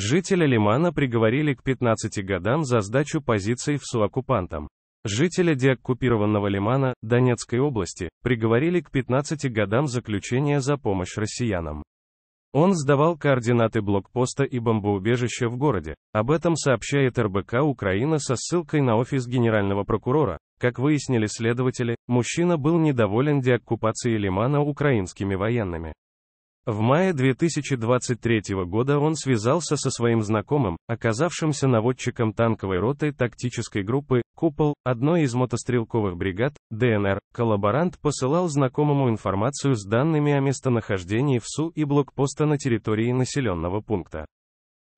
Жителя Лимана приговорили к 15 годам за сдачу позиций в суоккупантам. Жителя деоккупированного Лимана, Донецкой области, приговорили к 15 годам заключения за помощь россиянам. Он сдавал координаты блокпоста и бомбоубежища в городе. Об этом сообщает РБК Украина со ссылкой на офис генерального прокурора. Как выяснили следователи, мужчина был недоволен деоккупацией Лимана украинскими военными. В мае 2023 года он связался со своим знакомым, оказавшимся наводчиком танковой роты тактической группы «Купол», одной из мотострелковых бригад, ДНР. Коллаборант посылал знакомому информацию с данными о местонахождении ВСУ и блокпоста на территории населенного пункта.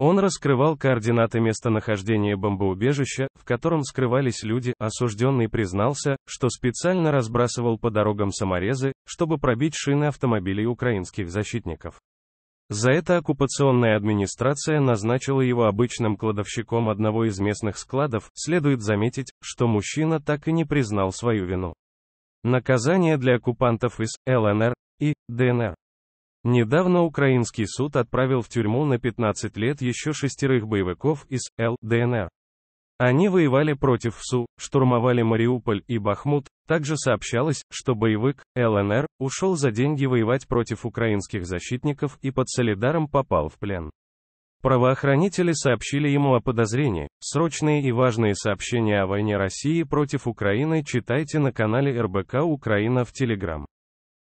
Он раскрывал координаты местонахождения бомбоубежища, в котором скрывались люди, осужденный признался, что специально разбрасывал по дорогам саморезы, чтобы пробить шины автомобилей украинских защитников. За это оккупационная администрация назначила его обычным кладовщиком одного из местных складов, следует заметить, что мужчина так и не признал свою вину. Наказание для оккупантов из ЛНР и ДНР Недавно украинский суд отправил в тюрьму на 15 лет еще шестерых боевиков из ЛДНР. Они воевали против СУ, штурмовали Мариуполь и Бахмут. Также сообщалось, что боевик ЛНР ушел за деньги воевать против украинских защитников и под Солидаром попал в плен. Правоохранители сообщили ему о подозрении. Срочные и важные сообщения о войне России против Украины читайте на канале РБК Украина в Телеграм.